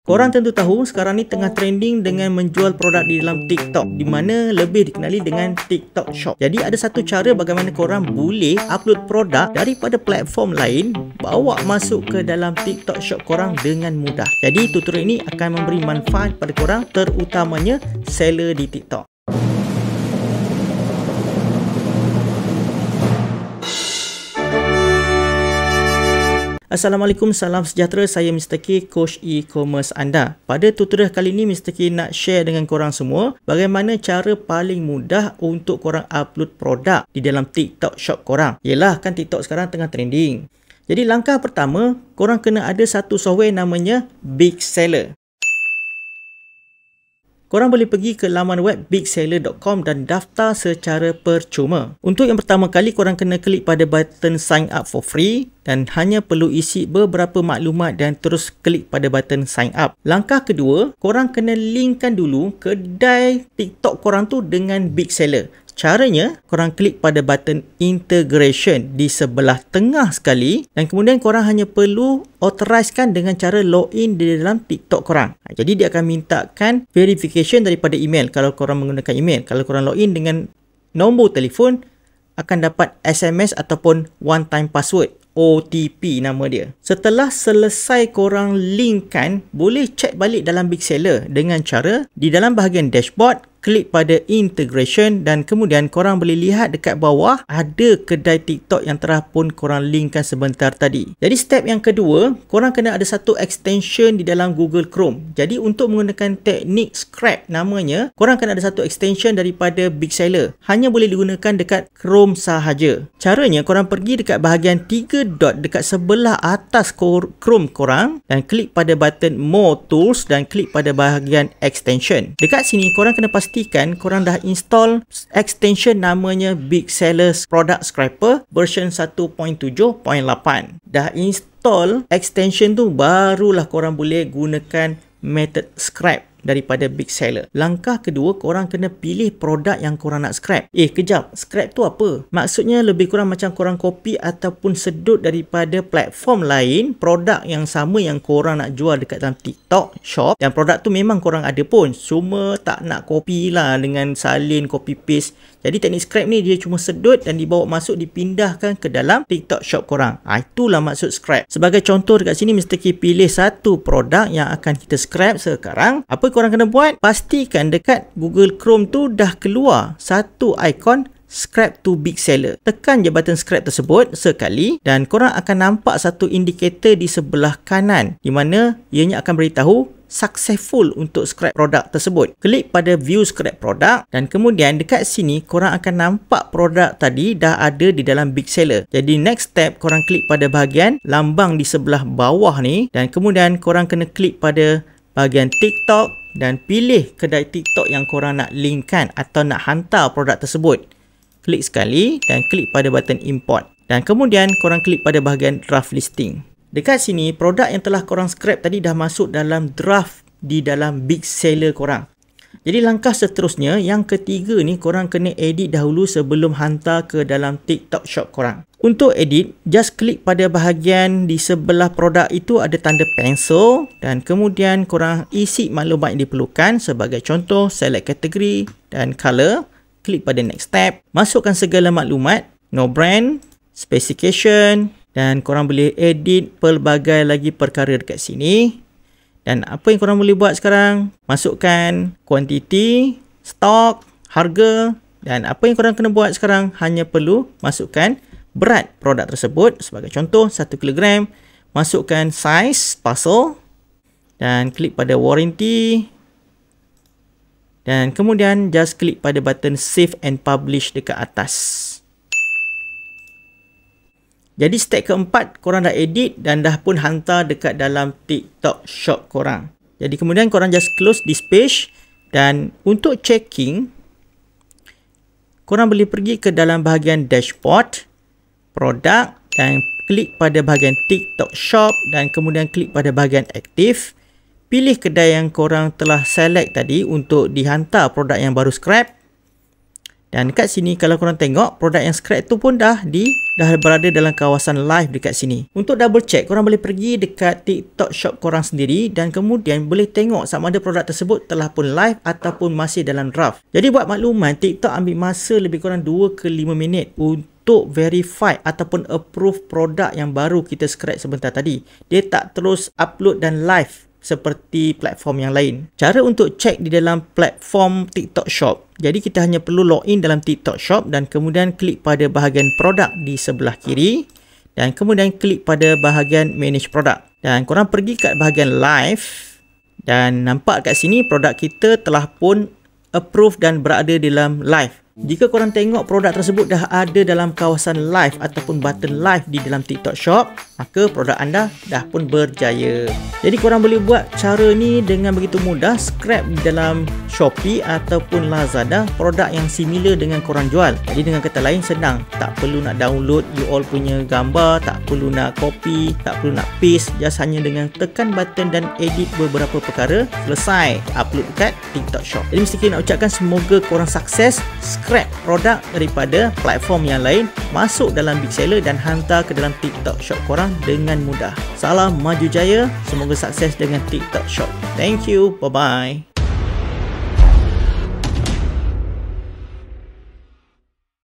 Korang tentu tahu sekarang ni tengah trending dengan menjual produk di dalam TikTok di mana lebih dikenali dengan TikTok Shop. Jadi ada satu cara bagaimana korang boleh upload produk daripada platform lain bawa masuk ke dalam TikTok Shop korang dengan mudah. Jadi tutorial ini akan memberi manfaat pada korang terutamanya seller di TikTok. Assalamualaikum, salam sejahtera. Saya Mr. K, coach e-commerce anda. Pada tutorial kali ini, Mr. K nak share dengan korang semua bagaimana cara paling mudah untuk korang upload produk di dalam TikTok shop korang. Yelah, kan TikTok sekarang tengah trending. Jadi langkah pertama, korang kena ada satu software namanya Big Seller korang boleh pergi ke laman web bigseller.com dan daftar secara percuma. Untuk yang pertama kali, korang kena klik pada button sign up for free dan hanya perlu isi beberapa maklumat dan terus klik pada button sign up. Langkah kedua, korang kena linkkan dulu kedai TikTok korang tu dengan Big Seller. Caranya, korang klik pada button integration di sebelah tengah sekali dan kemudian korang hanya perlu authorizekan dengan cara login di dalam TikTok korang. Ha, jadi dia akan mintakan verification daripada email kalau korang menggunakan email. Kalau korang login dengan nombor telefon, akan dapat SMS ataupun one time password. OTP nama dia. Setelah selesai korang linkkan, boleh check balik dalam Big Seller dengan cara di dalam bahagian dashboard, klik pada integration dan kemudian korang boleh lihat dekat bawah ada kedai TikTok yang telah pun korang linkkan sebentar tadi. Jadi step yang kedua, korang kena ada satu extension di dalam Google Chrome. Jadi untuk menggunakan teknik scrap namanya, korang kena ada satu extension daripada Big Seller. Hanya boleh digunakan dekat Chrome sahaja. Caranya korang pergi dekat bahagian Tiga dot dekat sebelah atas Chrome korang dan klik pada button More Tools dan klik pada bahagian Extension. Dekat sini korang kena pastikan pastikan korang dah install extension namanya Big Sellers Product Scraper version 1.7.8. Dah install extension tu barulah korang boleh gunakan method scrape daripada big seller. Langkah kedua, korang kena pilih produk yang korang nak scrap. Eh, kejap. Scrap tu apa? Maksudnya lebih kurang macam korang copy ataupun sedut daripada platform lain produk yang sama yang korang nak jual dekat dalam TikTok shop dan produk tu memang korang ada pun. Cuma tak nak copy lah dengan salin copy paste. Jadi teknik scrap ni dia cuma sedut dan dibawa masuk dipindahkan ke dalam TikTok shop korang. Ha, itulah maksud scrap. Sebagai contoh dekat sini Mr. K pilih satu produk yang akan kita scrap sekarang. Apa korang kena buat, pastikan dekat Google Chrome tu dah keluar satu ikon Scrap to Big Seller. Tekan je button scrap tersebut sekali dan korang akan nampak satu indikator di sebelah kanan di mana ianya akan beritahu successful untuk scrap produk tersebut. Klik pada view scrap produk dan kemudian dekat sini korang akan nampak produk tadi dah ada di dalam big seller. Jadi next step korang klik pada bahagian lambang di sebelah bawah ni dan kemudian korang kena klik pada bahagian TikTok dan pilih kedai TikTok yang korang nak linkkan atau nak hantar produk tersebut. Klik sekali dan klik pada button import. Dan kemudian korang klik pada bahagian draft listing. Dekat sini, produk yang telah korang scrap tadi dah masuk dalam draft di dalam big seller korang. Jadi langkah seterusnya yang ketiga ni korang kena edit dahulu sebelum hantar ke dalam TikTok Shop korang. Untuk edit, just klik pada bahagian di sebelah produk itu ada tanda pencil dan kemudian korang isi maklumat yang diperlukan sebagai contoh select kategori dan color, klik pada next step, masukkan segala maklumat, no brand, specification dan korang boleh edit pelbagai lagi perkara dekat sini. Dan apa yang korang boleh buat sekarang? Masukkan kuantiti, stok, harga dan apa yang korang kena buat sekarang hanya perlu masukkan berat produk tersebut. Sebagai contoh, 1 kg. Masukkan size parcel dan klik pada warranty. Dan kemudian just klik pada button save and publish dekat atas. Jadi step keempat korang dah edit dan dah pun hantar dekat dalam TikTok shop korang. Jadi kemudian korang just close this page dan untuk checking korang boleh pergi ke dalam bahagian dashboard produk dan klik pada bahagian TikTok shop dan kemudian klik pada bahagian aktif pilih kedai yang korang telah select tadi untuk dihantar produk yang baru scrap dan dekat sini kalau korang tengok produk yang scrap tu pun dah di dah berada dalam kawasan live dekat sini. Untuk double check korang boleh pergi dekat TikTok shop korang sendiri dan kemudian boleh tengok sama ada produk tersebut telah pun live ataupun masih dalam draft. Jadi buat makluman TikTok ambil masa lebih kurang 2 ke 5 minit untuk untuk verify ataupun approve produk yang baru kita scratch sebentar tadi. Dia tak terus upload dan live seperti platform yang lain. Cara untuk check di dalam platform TikTok Shop. Jadi kita hanya perlu login dalam TikTok Shop dan kemudian klik pada bahagian produk di sebelah kiri dan kemudian klik pada bahagian manage produk. Dan korang pergi kat bahagian live dan nampak kat sini produk kita telah pun approve dan berada dalam live. Jika korang tengok produk tersebut dah ada dalam kawasan live ataupun button live di dalam TikTok Shop, maka produk anda dah pun berjaya. Jadi korang boleh buat cara ni dengan begitu mudah, scrap di dalam Shopee ataupun Lazada produk yang similar dengan korang jual. Jadi dengan kata lain senang, tak perlu nak download you all punya gambar, tak perlu nak copy, tak perlu nak paste, just hanya dengan tekan button dan edit beberapa perkara, selesai upload dekat TikTok Shop. Jadi mesti kita nak ucapkan semoga korang sukses, Grab produk daripada platform yang lain masuk dalam big seller dan hantar ke dalam TikTok Shop korang dengan mudah. Salam maju jaya, semoga sukses dengan TikTok Shop. Thank you, bye-bye.